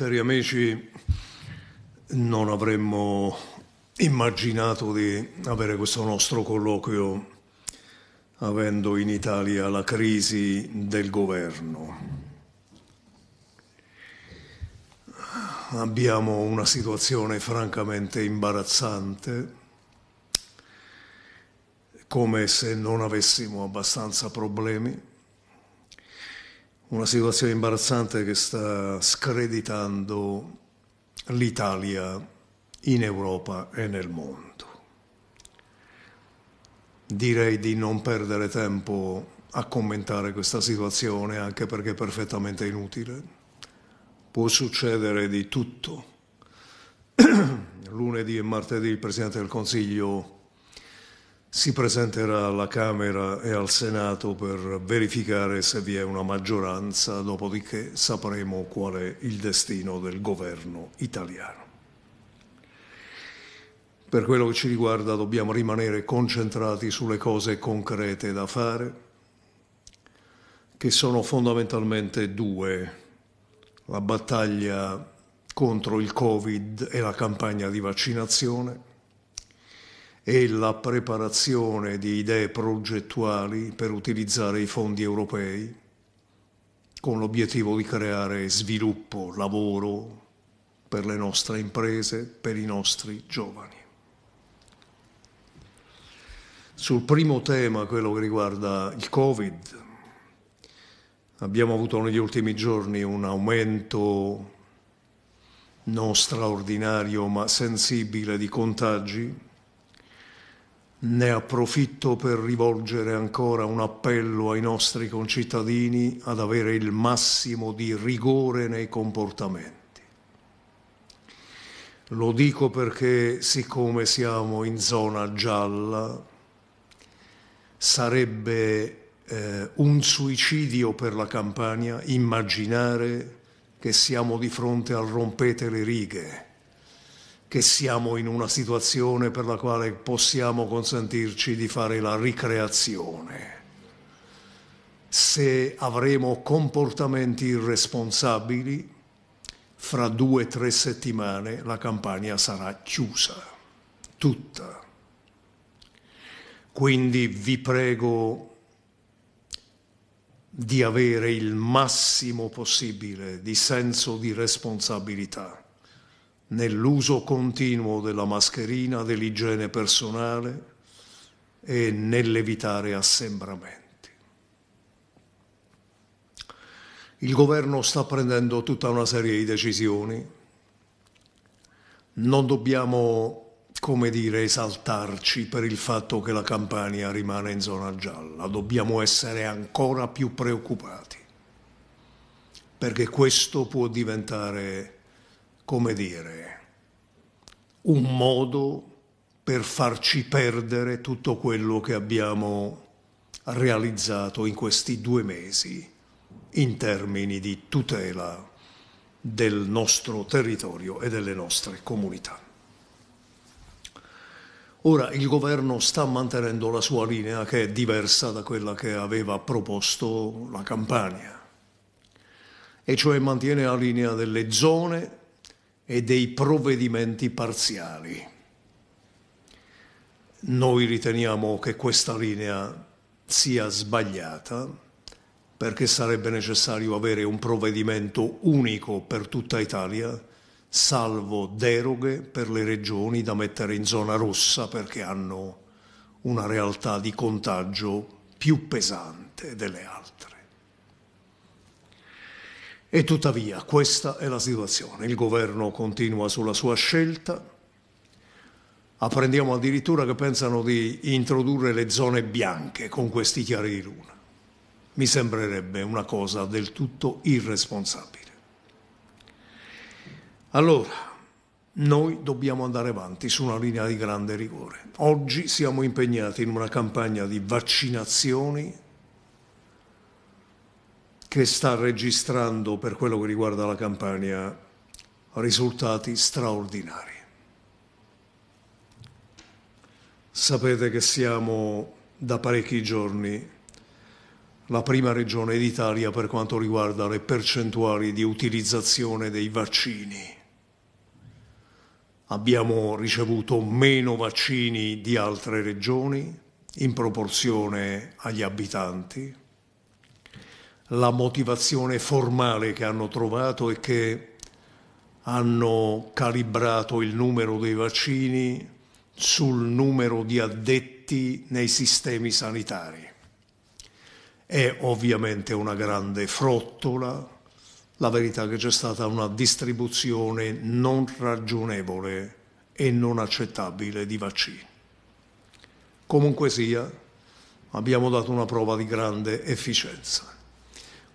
Cari amici, non avremmo immaginato di avere questo nostro colloquio avendo in Italia la crisi del governo. Abbiamo una situazione francamente imbarazzante, come se non avessimo abbastanza problemi una situazione imbarazzante che sta screditando l'Italia in Europa e nel mondo. Direi di non perdere tempo a commentare questa situazione anche perché è perfettamente inutile. Può succedere di tutto. Lunedì e martedì il Presidente del Consiglio si presenterà alla Camera e al Senato per verificare se vi è una maggioranza, dopodiché sapremo qual è il destino del governo italiano. Per quello che ci riguarda dobbiamo rimanere concentrati sulle cose concrete da fare, che sono fondamentalmente due, la battaglia contro il Covid e la campagna di vaccinazione e la preparazione di idee progettuali per utilizzare i fondi europei con l'obiettivo di creare sviluppo, lavoro per le nostre imprese, per i nostri giovani. Sul primo tema, quello che riguarda il Covid, abbiamo avuto negli ultimi giorni un aumento non straordinario ma sensibile di contagi ne approfitto per rivolgere ancora un appello ai nostri concittadini ad avere il massimo di rigore nei comportamenti. Lo dico perché siccome siamo in zona gialla, sarebbe eh, un suicidio per la campagna immaginare che siamo di fronte al rompete le righe che siamo in una situazione per la quale possiamo consentirci di fare la ricreazione. Se avremo comportamenti irresponsabili, fra due o tre settimane la campagna sarà chiusa, tutta. Quindi vi prego di avere il massimo possibile di senso di responsabilità nell'uso continuo della mascherina, dell'igiene personale e nell'evitare assembramenti. Il governo sta prendendo tutta una serie di decisioni. Non dobbiamo, come dire, esaltarci per il fatto che la Campania rimane in zona gialla. Dobbiamo essere ancora più preoccupati, perché questo può diventare come dire, un modo per farci perdere tutto quello che abbiamo realizzato in questi due mesi in termini di tutela del nostro territorio e delle nostre comunità. Ora il governo sta mantenendo la sua linea che è diversa da quella che aveva proposto la Campania, e cioè mantiene la linea delle zone e dei provvedimenti parziali. Noi riteniamo che questa linea sia sbagliata perché sarebbe necessario avere un provvedimento unico per tutta Italia, salvo deroghe per le regioni da mettere in zona rossa perché hanno una realtà di contagio più pesante delle altre. E tuttavia questa è la situazione. Il governo continua sulla sua scelta. Apprendiamo addirittura che pensano di introdurre le zone bianche con questi chiari di luna. Mi sembrerebbe una cosa del tutto irresponsabile. Allora, noi dobbiamo andare avanti su una linea di grande rigore. Oggi siamo impegnati in una campagna di vaccinazioni che sta registrando per quello che riguarda la Campania risultati straordinari. Sapete che siamo da parecchi giorni la prima regione d'Italia per quanto riguarda le percentuali di utilizzazione dei vaccini. Abbiamo ricevuto meno vaccini di altre regioni in proporzione agli abitanti la motivazione formale che hanno trovato è che hanno calibrato il numero dei vaccini sul numero di addetti nei sistemi sanitari. È ovviamente una grande frottola, la verità è che c'è stata una distribuzione non ragionevole e non accettabile di vaccini. Comunque sia, abbiamo dato una prova di grande efficienza.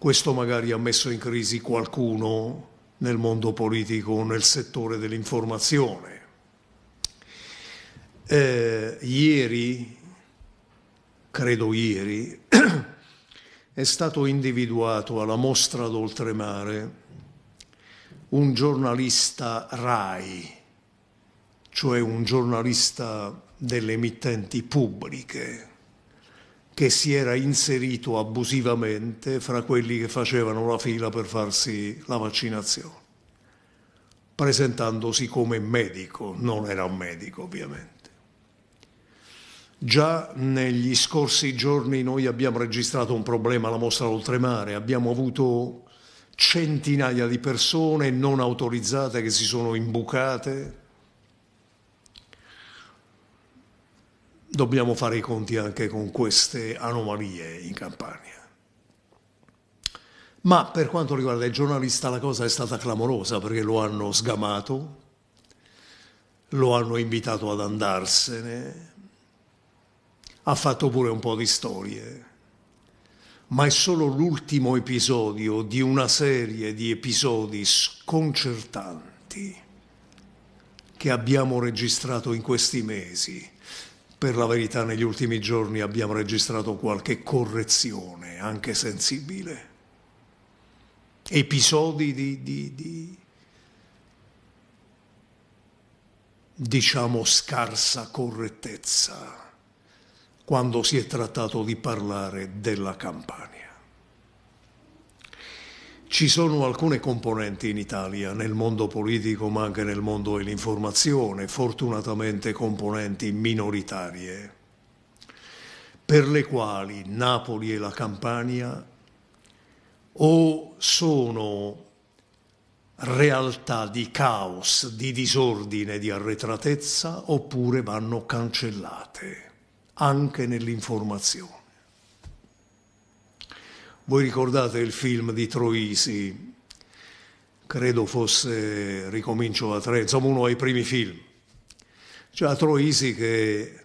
Questo magari ha messo in crisi qualcuno nel mondo politico o nel settore dell'informazione. Eh, ieri, credo ieri, è stato individuato alla mostra d'oltremare un giornalista RAI, cioè un giornalista delle emittenti pubbliche che si era inserito abusivamente fra quelli che facevano la fila per farsi la vaccinazione, presentandosi come medico, non era un medico ovviamente. Già negli scorsi giorni noi abbiamo registrato un problema alla mostra d'oltremare, abbiamo avuto centinaia di persone non autorizzate che si sono imbucate dobbiamo fare i conti anche con queste anomalie in Campania. Ma per quanto riguarda il giornalista la cosa è stata clamorosa perché lo hanno sgamato, lo hanno invitato ad andarsene, ha fatto pure un po' di storie, ma è solo l'ultimo episodio di una serie di episodi sconcertanti che abbiamo registrato in questi mesi per la verità negli ultimi giorni abbiamo registrato qualche correzione, anche sensibile. Episodi di, di, di diciamo scarsa correttezza quando si è trattato di parlare della campagna. Ci sono alcune componenti in Italia, nel mondo politico ma anche nel mondo dell'informazione, fortunatamente componenti minoritarie, per le quali Napoli e la Campania o sono realtà di caos, di disordine, di arretratezza, oppure vanno cancellate, anche nell'informazione. Voi ricordate il film di Troisi, credo fosse Ricomincio a tre, insomma uno dei primi film. C'era cioè, Troisi che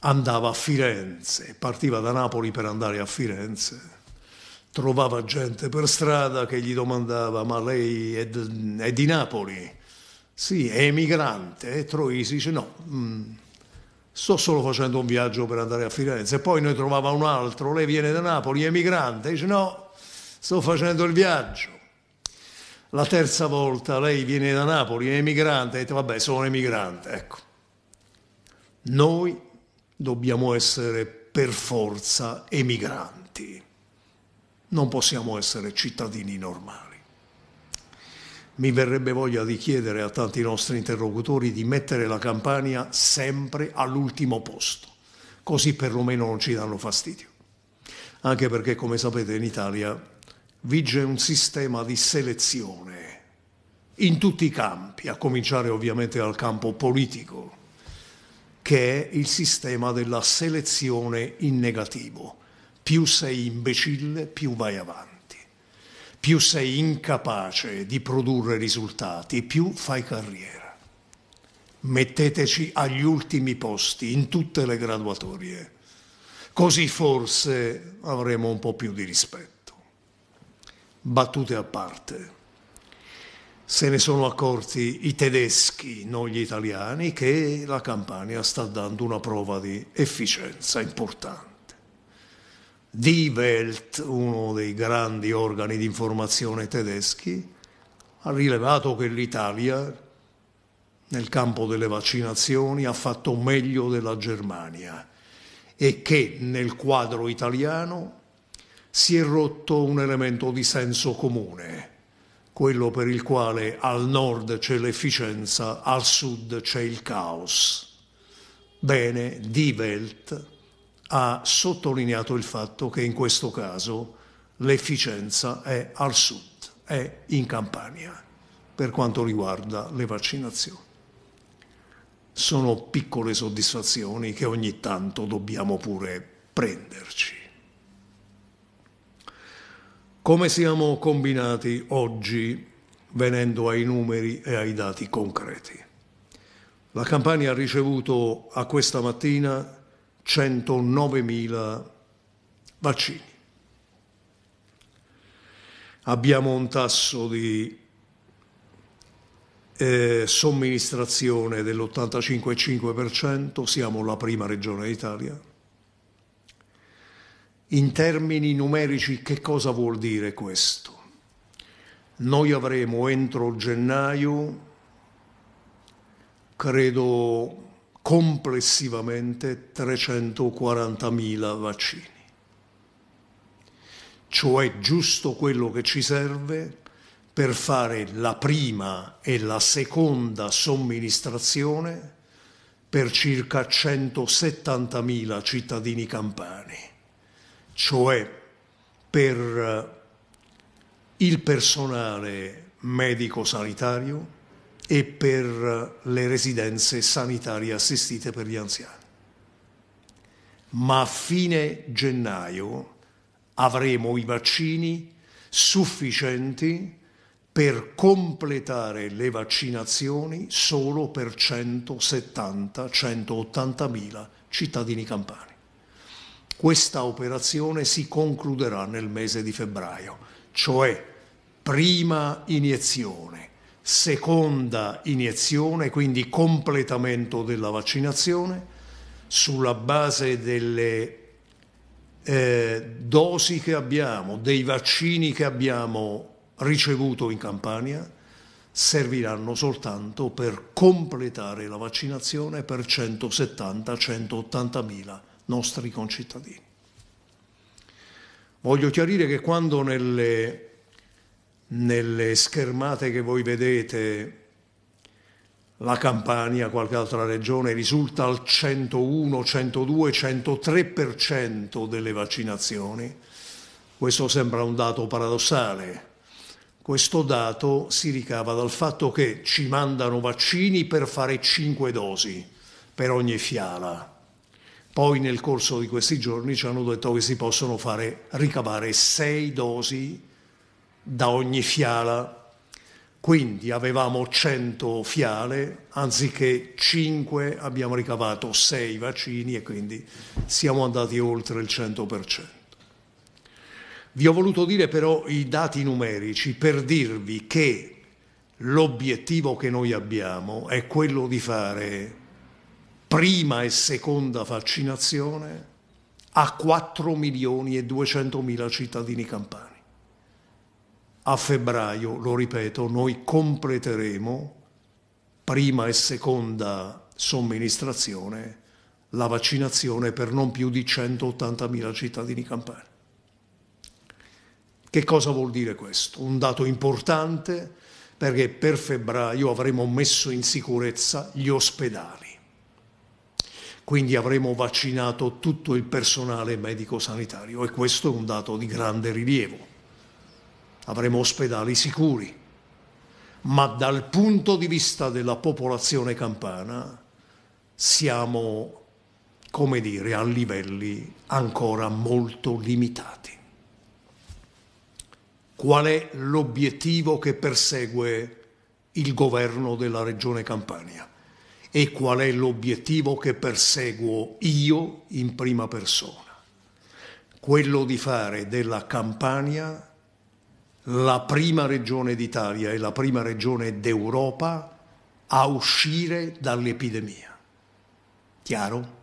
andava a Firenze, partiva da Napoli per andare a Firenze, trovava gente per strada che gli domandava ma lei è, è di Napoli? Sì, è emigrante. E Troisi dice no. Mm sto solo facendo un viaggio per andare a Firenze. E poi noi trovava un altro, lei viene da Napoli, è migrante, dice no, sto facendo il viaggio. La terza volta lei viene da Napoli, è emigrante, e dite vabbè sono emigrante, ecco. Noi dobbiamo essere per forza emigranti, non possiamo essere cittadini normali mi verrebbe voglia di chiedere a tanti nostri interlocutori di mettere la Campania sempre all'ultimo posto, così perlomeno non ci danno fastidio. Anche perché, come sapete, in Italia vige un sistema di selezione in tutti i campi, a cominciare ovviamente dal campo politico, che è il sistema della selezione in negativo. Più sei imbecille, più vai avanti più sei incapace di produrre risultati, più fai carriera. Metteteci agli ultimi posti in tutte le graduatorie, così forse avremo un po' più di rispetto. Battute a parte se ne sono accorti i tedeschi, non gli italiani, che la Campania sta dando una prova di efficienza importante. Die Welt, uno dei grandi organi di informazione tedeschi, ha rilevato che l'Italia nel campo delle vaccinazioni ha fatto meglio della Germania e che nel quadro italiano si è rotto un elemento di senso comune, quello per il quale al nord c'è l'efficienza, al sud c'è il caos. Bene, Die Welt ha sottolineato il fatto che in questo caso l'efficienza è al sud, è in Campania per quanto riguarda le vaccinazioni. Sono piccole soddisfazioni che ogni tanto dobbiamo pure prenderci. Come siamo combinati oggi venendo ai numeri e ai dati concreti? La Campania ha ricevuto a questa mattina 109.000 vaccini. Abbiamo un tasso di eh, somministrazione dell'85,5%, siamo la prima regione d'Italia. In termini numerici che cosa vuol dire questo? Noi avremo entro gennaio, credo complessivamente 340.000 vaccini. Cioè giusto quello che ci serve per fare la prima e la seconda somministrazione per circa 170.000 cittadini campani, cioè per eh, il personale medico-sanitario, e per le residenze sanitarie assistite per gli anziani. Ma a fine gennaio avremo i vaccini sufficienti per completare le vaccinazioni solo per 170-180 mila cittadini campani. Questa operazione si concluderà nel mese di febbraio, cioè prima iniezione seconda iniezione, quindi completamento della vaccinazione, sulla base delle eh, dosi che abbiamo, dei vaccini che abbiamo ricevuto in Campania, serviranno soltanto per completare la vaccinazione per 170-180 mila nostri concittadini. Voglio chiarire che quando nelle nelle schermate che voi vedete la Campania, qualche altra regione, risulta al 101, 102, 103% delle vaccinazioni. Questo sembra un dato paradossale. Questo dato si ricava dal fatto che ci mandano vaccini per fare 5 dosi per ogni fiala. Poi nel corso di questi giorni ci hanno detto che si possono fare, ricavare 6 dosi da ogni fiala. Quindi avevamo 100 fiale, anziché 5 abbiamo ricavato 6 vaccini e quindi siamo andati oltre il 100%. Vi ho voluto dire però i dati numerici per dirvi che l'obiettivo che noi abbiamo è quello di fare prima e seconda vaccinazione a 4 milioni e 200 mila cittadini campani a febbraio, lo ripeto, noi completeremo prima e seconda somministrazione la vaccinazione per non più di 180.000 cittadini campani. Che cosa vuol dire questo? Un dato importante perché per febbraio avremo messo in sicurezza gli ospedali. Quindi avremo vaccinato tutto il personale medico sanitario e questo è un dato di grande rilievo avremo ospedali sicuri, ma dal punto di vista della popolazione campana siamo, come dire, a livelli ancora molto limitati. Qual è l'obiettivo che persegue il governo della regione Campania e qual è l'obiettivo che perseguo io in prima persona? Quello di fare della Campania la prima regione d'Italia e la prima regione d'Europa a uscire dall'epidemia. Chiaro?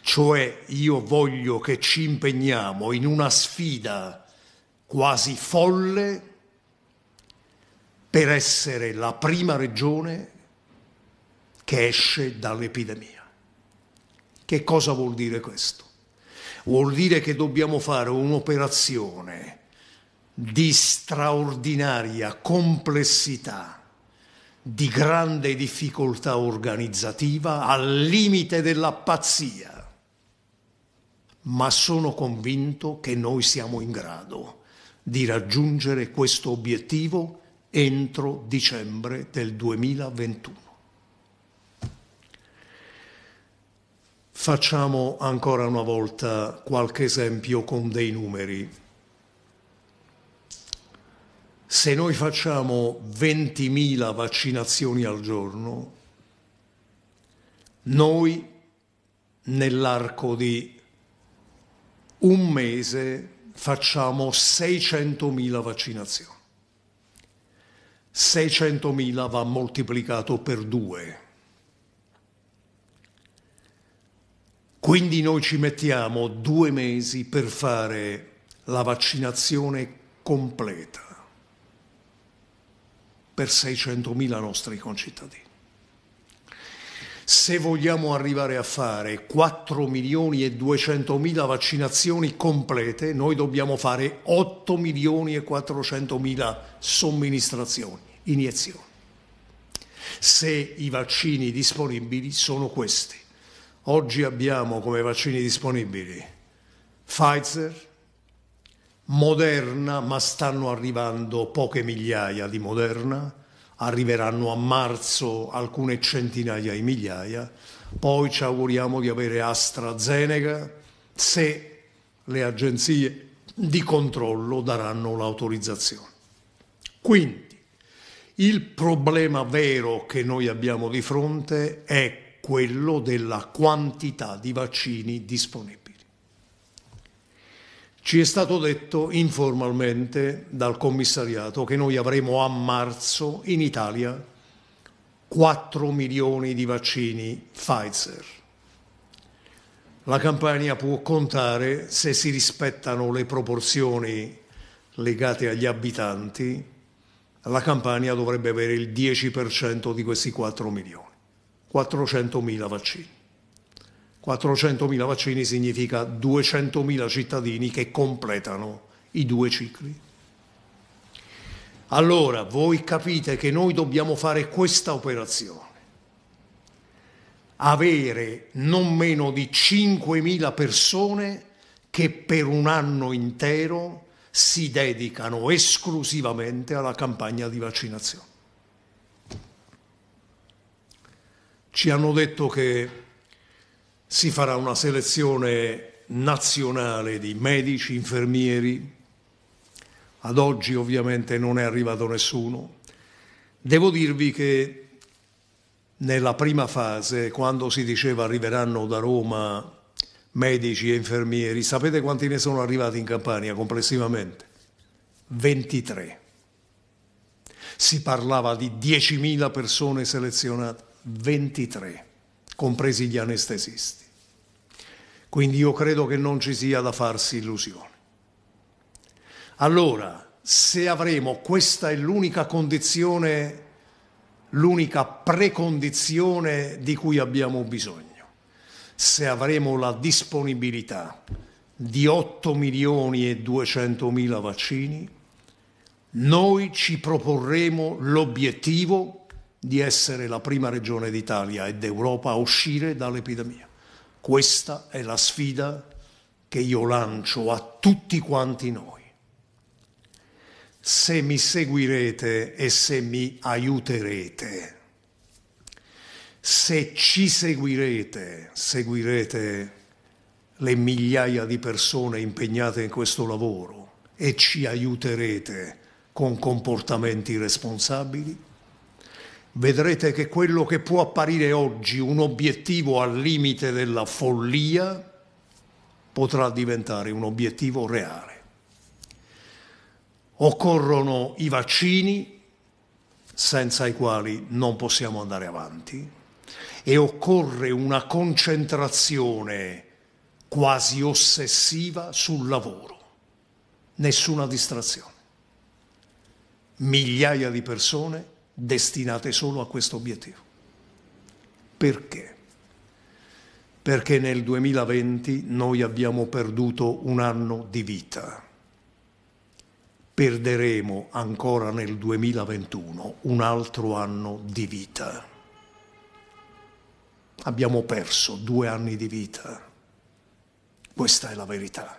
Cioè io voglio che ci impegniamo in una sfida quasi folle per essere la prima regione che esce dall'epidemia. Che cosa vuol dire questo? Vuol dire che dobbiamo fare un'operazione di straordinaria complessità, di grande difficoltà organizzativa, al limite della pazzia. Ma sono convinto che noi siamo in grado di raggiungere questo obiettivo entro dicembre del 2021. Facciamo ancora una volta qualche esempio con dei numeri se noi facciamo 20.000 vaccinazioni al giorno, noi nell'arco di un mese facciamo 600.000 vaccinazioni. 600.000 va moltiplicato per due. Quindi noi ci mettiamo due mesi per fare la vaccinazione completa per 600.000 nostri concittadini. Se vogliamo arrivare a fare 4 milioni e 200 mila vaccinazioni complete, noi dobbiamo fare 8 milioni e 400 mila somministrazioni, iniezioni. Se i vaccini disponibili sono questi. Oggi abbiamo come vaccini disponibili Pfizer, Moderna, ma stanno arrivando poche migliaia di Moderna, arriveranno a marzo alcune centinaia di migliaia, poi ci auguriamo di avere AstraZeneca se le agenzie di controllo daranno l'autorizzazione. Quindi il problema vero che noi abbiamo di fronte è quello della quantità di vaccini disponibili. Ci è stato detto informalmente dal commissariato che noi avremo a marzo in Italia 4 milioni di vaccini Pfizer. La Campania può contare, se si rispettano le proporzioni legate agli abitanti, la Campania dovrebbe avere il 10% di questi 4 milioni, 400 mila vaccini. 400.000 vaccini significa 200.000 cittadini che completano i due cicli. Allora, voi capite che noi dobbiamo fare questa operazione. Avere non meno di 5.000 persone che per un anno intero si dedicano esclusivamente alla campagna di vaccinazione. Ci hanno detto che si farà una selezione nazionale di medici, infermieri, ad oggi ovviamente non è arrivato nessuno. Devo dirvi che nella prima fase, quando si diceva arriveranno da Roma medici e infermieri, sapete quanti ne sono arrivati in Campania complessivamente? 23. Si parlava di 10.000 persone selezionate, 23, compresi gli anestesisti. Quindi io credo che non ci sia da farsi illusioni. Allora, se avremo questa è l'unica condizione, l'unica precondizione di cui abbiamo bisogno, se avremo la disponibilità di 8 milioni e 200 mila vaccini, noi ci proporremo l'obiettivo di essere la prima regione d'Italia e d'Europa a uscire dall'epidemia. Questa è la sfida che io lancio a tutti quanti noi. Se mi seguirete e se mi aiuterete, se ci seguirete, seguirete le migliaia di persone impegnate in questo lavoro e ci aiuterete con comportamenti responsabili, vedrete che quello che può apparire oggi un obiettivo al limite della follia potrà diventare un obiettivo reale. Occorrono i vaccini senza i quali non possiamo andare avanti e occorre una concentrazione quasi ossessiva sul lavoro, nessuna distrazione. Migliaia di persone destinate solo a questo obiettivo. Perché? Perché nel 2020 noi abbiamo perduto un anno di vita. Perderemo ancora nel 2021 un altro anno di vita. Abbiamo perso due anni di vita. Questa è la verità.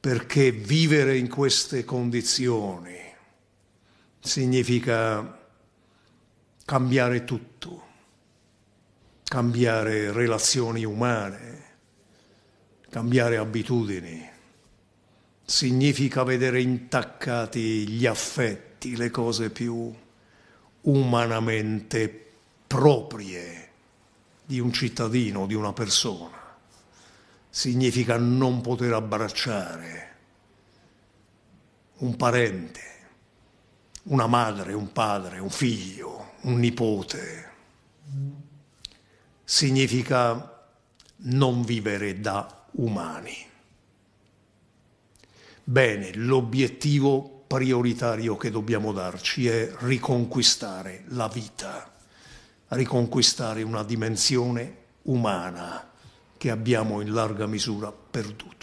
Perché vivere in queste condizioni significa cambiare tutto, cambiare relazioni umane, cambiare abitudini, significa vedere intaccati gli affetti, le cose più umanamente proprie di un cittadino, di una persona. Significa non poter abbracciare un parente, una madre, un padre, un figlio, un nipote, significa non vivere da umani. Bene, l'obiettivo prioritario che dobbiamo darci è riconquistare la vita, riconquistare una dimensione umana che abbiamo in larga misura perduto.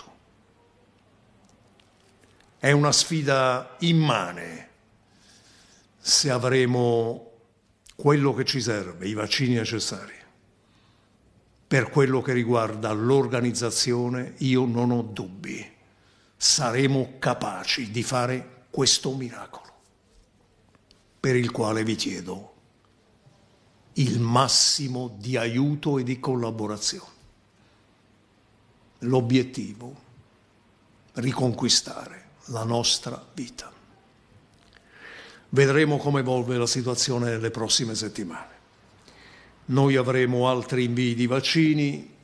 È una sfida immane se avremo quello che ci serve, i vaccini necessari. Per quello che riguarda l'organizzazione, io non ho dubbi, saremo capaci di fare questo miracolo, per il quale vi chiedo il massimo di aiuto e di collaborazione. L'obiettivo, riconquistare la nostra vita. Vedremo come evolve la situazione nelle prossime settimane. Noi avremo altri invii di vaccini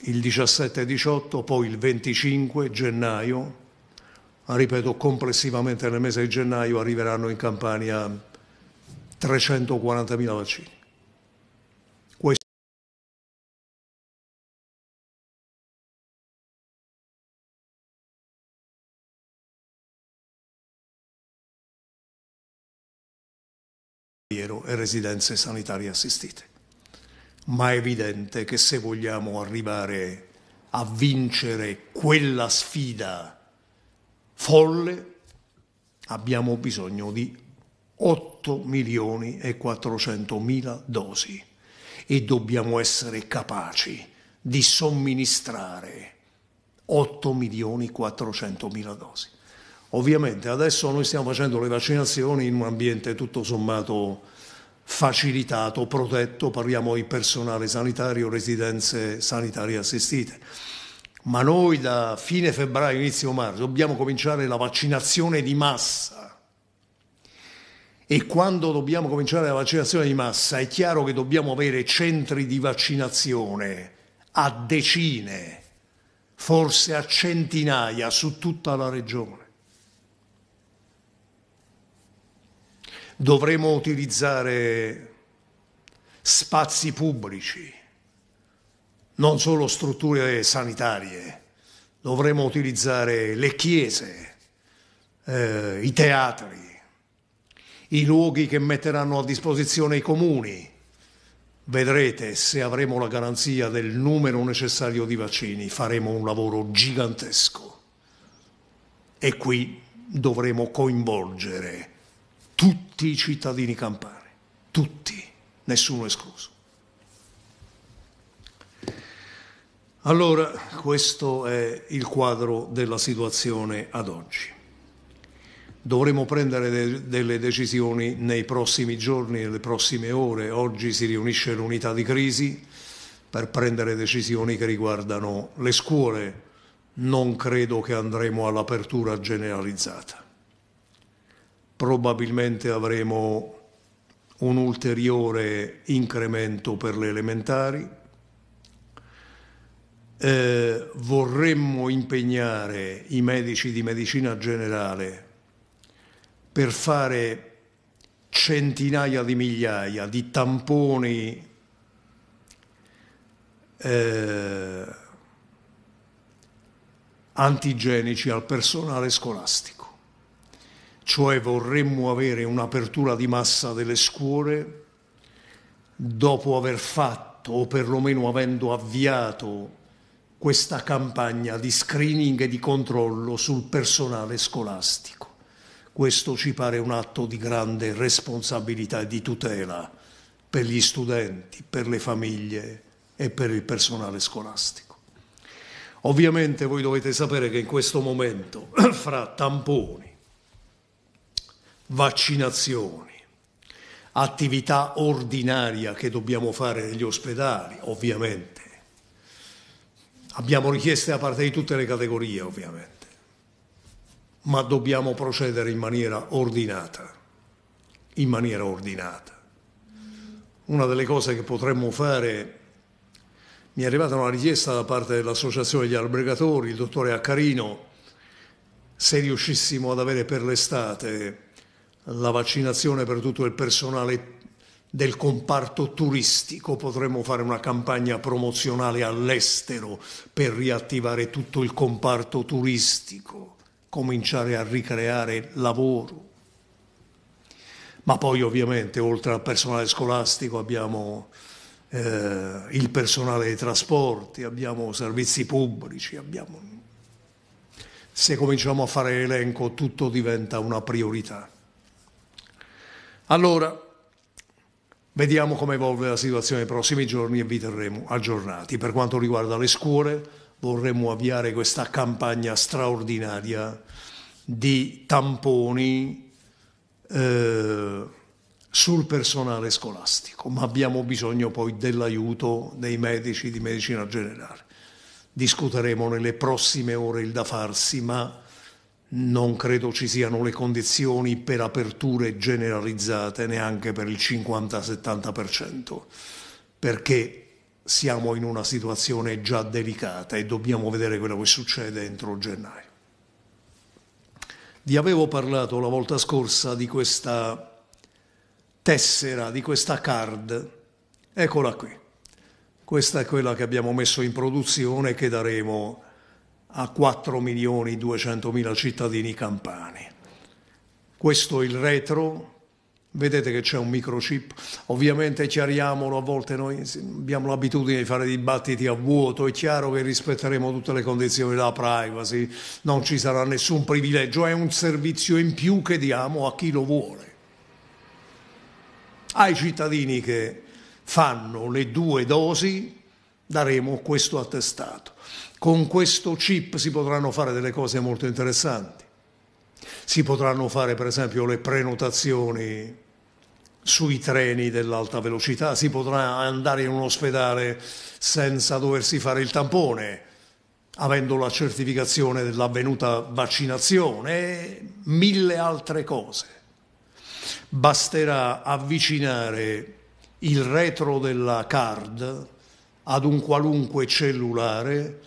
il 17 e 18, poi il 25 gennaio. Ripeto, complessivamente nel mese di gennaio arriveranno in Campania 340.000 vaccini. e residenze sanitarie assistite. Ma è evidente che se vogliamo arrivare a vincere quella sfida folle, abbiamo bisogno di 8 milioni e 400 mila dosi e dobbiamo essere capaci di somministrare 8 milioni e 400 mila dosi. Ovviamente adesso noi stiamo facendo le vaccinazioni in un ambiente tutto sommato facilitato, protetto, parliamo di personale sanitario, residenze sanitarie assistite. Ma noi da fine febbraio, inizio marzo dobbiamo cominciare la vaccinazione di massa. E quando dobbiamo cominciare la vaccinazione di massa è chiaro che dobbiamo avere centri di vaccinazione a decine, forse a centinaia su tutta la regione. dovremo utilizzare spazi pubblici, non solo strutture sanitarie, dovremo utilizzare le chiese, eh, i teatri, i luoghi che metteranno a disposizione i comuni. Vedrete se avremo la garanzia del numero necessario di vaccini, faremo un lavoro gigantesco e qui dovremo coinvolgere tutti i cittadini campani, tutti, nessuno escluso. Allora, questo è il quadro della situazione ad oggi. Dovremo prendere de delle decisioni nei prossimi giorni, nelle prossime ore. Oggi si riunisce l'unità di crisi per prendere decisioni che riguardano le scuole. Non credo che andremo all'apertura generalizzata probabilmente avremo un ulteriore incremento per le elementari. Eh, vorremmo impegnare i medici di medicina generale per fare centinaia di migliaia di tamponi eh, antigenici al personale scolastico cioè vorremmo avere un'apertura di massa delle scuole dopo aver fatto o perlomeno avendo avviato questa campagna di screening e di controllo sul personale scolastico. Questo ci pare un atto di grande responsabilità e di tutela per gli studenti, per le famiglie e per il personale scolastico. Ovviamente voi dovete sapere che in questo momento fra tamponi, vaccinazioni, attività ordinaria che dobbiamo fare negli ospedali, ovviamente. Abbiamo richieste da parte di tutte le categorie, ovviamente, ma dobbiamo procedere in maniera ordinata, in maniera ordinata. Una delle cose che potremmo fare mi è arrivata una richiesta da parte dell'Associazione degli Albergatori, il dottore Accarino, se riuscissimo ad avere per l'estate la vaccinazione per tutto il personale del comparto turistico, potremmo fare una campagna promozionale all'estero per riattivare tutto il comparto turistico, cominciare a ricreare lavoro. Ma poi ovviamente oltre al personale scolastico abbiamo eh, il personale dei trasporti, abbiamo servizi pubblici, abbiamo... se cominciamo a fare l'elenco tutto diventa una priorità. Allora, vediamo come evolve la situazione nei prossimi giorni e vi terremo aggiornati. Per quanto riguarda le scuole, vorremmo avviare questa campagna straordinaria di tamponi eh, sul personale scolastico, ma abbiamo bisogno poi dell'aiuto dei medici di medicina generale. Discuteremo nelle prossime ore il da farsi, ma non credo ci siano le condizioni per aperture generalizzate neanche per il 50-70%, perché siamo in una situazione già delicata e dobbiamo vedere quello che succede entro gennaio. Vi avevo parlato la volta scorsa di questa tessera, di questa card, eccola qui. Questa è quella che abbiamo messo in produzione e che daremo a 4 milioni 200 mila cittadini campani. Questo è il retro, vedete che c'è un microchip, ovviamente chiariamolo, a volte noi abbiamo l'abitudine di fare dibattiti a vuoto, è chiaro che rispetteremo tutte le condizioni della privacy, non ci sarà nessun privilegio, è un servizio in più che diamo a chi lo vuole. Ai cittadini che fanno le due dosi daremo questo attestato. Con questo chip si potranno fare delle cose molto interessanti. Si potranno fare per esempio le prenotazioni sui treni dell'alta velocità, si potrà andare in un ospedale senza doversi fare il tampone, avendo la certificazione dell'avvenuta vaccinazione e mille altre cose. Basterà avvicinare il retro della card ad un qualunque cellulare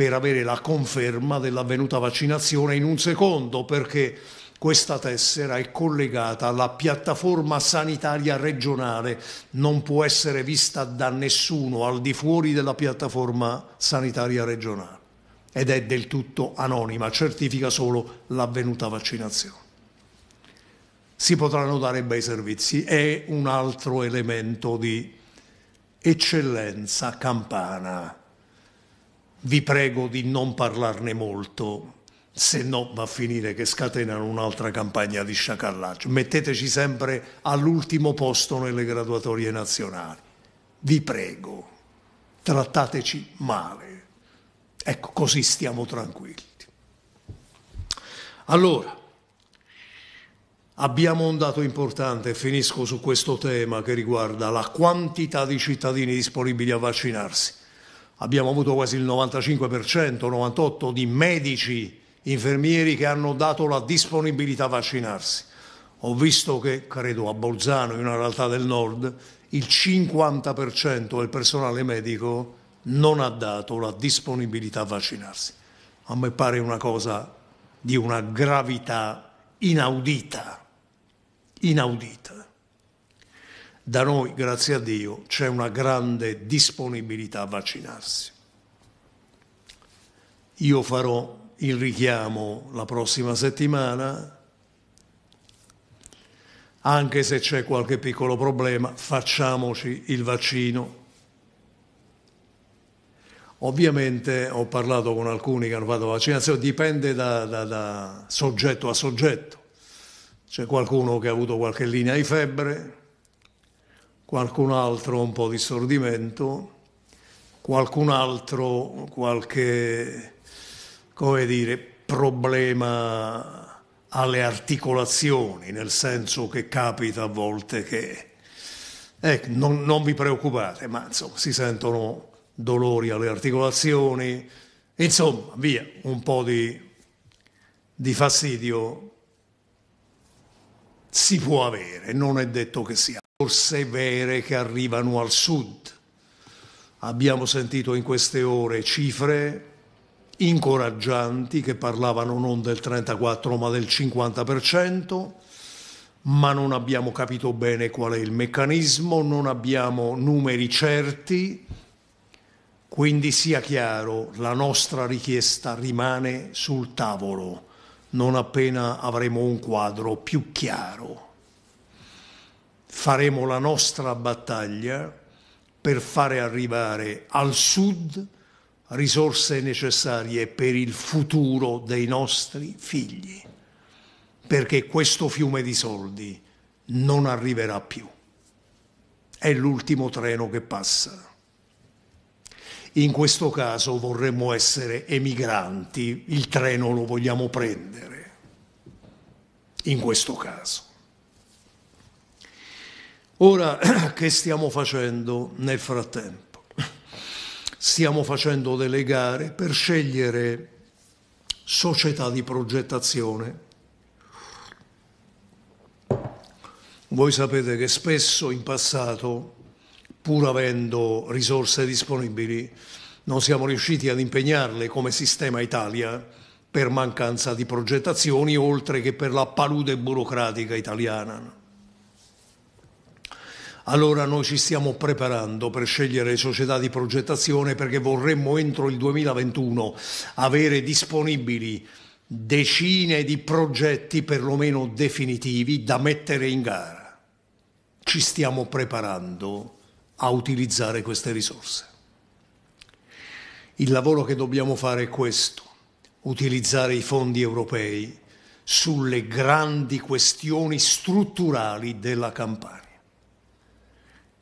per avere la conferma dell'avvenuta vaccinazione in un secondo perché questa tessera è collegata alla piattaforma sanitaria regionale, non può essere vista da nessuno al di fuori della piattaforma sanitaria regionale ed è del tutto anonima, certifica solo l'avvenuta vaccinazione. Si potranno dare bei servizi, è un altro elemento di eccellenza campana vi prego di non parlarne molto, se no va a finire che scatenano un'altra campagna di sciacallaggio. Metteteci sempre all'ultimo posto nelle graduatorie nazionali. Vi prego, trattateci male. Ecco, così stiamo tranquilli. Allora, abbiamo un dato importante, finisco su questo tema che riguarda la quantità di cittadini disponibili a vaccinarsi abbiamo avuto quasi il 95%, 98% di medici, infermieri che hanno dato la disponibilità a vaccinarsi. Ho visto che, credo a Bolzano, in una realtà del nord, il 50% del personale medico non ha dato la disponibilità a vaccinarsi. A me pare una cosa di una gravità inaudita, inaudita. Da noi, grazie a Dio, c'è una grande disponibilità a vaccinarsi. Io farò il richiamo la prossima settimana, anche se c'è qualche piccolo problema, facciamoci il vaccino. Ovviamente ho parlato con alcuni che hanno fatto vaccinazione, dipende da, da, da soggetto a soggetto. C'è qualcuno che ha avuto qualche linea di febbre, qualcun altro un po' di sordimento, qualcun altro qualche, come dire, problema alle articolazioni, nel senso che capita a volte che... Ecco, non, non vi preoccupate, ma insomma si sentono dolori alle articolazioni, insomma, via, un po' di, di fastidio si può avere, non è detto che sia forse vere che arrivano al sud. Abbiamo sentito in queste ore cifre incoraggianti che parlavano non del 34 ma del 50%, ma non abbiamo capito bene qual è il meccanismo, non abbiamo numeri certi, quindi sia chiaro, la nostra richiesta rimane sul tavolo non appena avremo un quadro più chiaro faremo la nostra battaglia per fare arrivare al sud risorse necessarie per il futuro dei nostri figli, perché questo fiume di soldi non arriverà più. È l'ultimo treno che passa. In questo caso vorremmo essere emigranti, il treno lo vogliamo prendere. In questo caso. Ora, che stiamo facendo nel frattempo? Stiamo facendo delle gare per scegliere società di progettazione. Voi sapete che spesso in passato, pur avendo risorse disponibili, non siamo riusciti ad impegnarle come sistema Italia per mancanza di progettazioni, oltre che per la palude burocratica italiana. Allora noi ci stiamo preparando per scegliere società di progettazione perché vorremmo entro il 2021 avere disponibili decine di progetti perlomeno definitivi da mettere in gara. Ci stiamo preparando a utilizzare queste risorse. Il lavoro che dobbiamo fare è questo, utilizzare i fondi europei sulle grandi questioni strutturali della campagna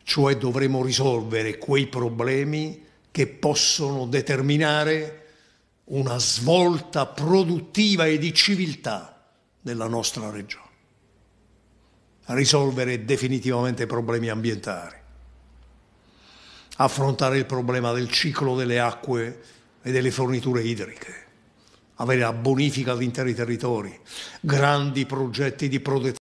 cioè dovremo risolvere quei problemi che possono determinare una svolta produttiva e di civiltà nella nostra regione. Risolvere definitivamente i problemi ambientali, affrontare il problema del ciclo delle acque e delle forniture idriche, avere la bonifica di interi territori, grandi progetti di protezione.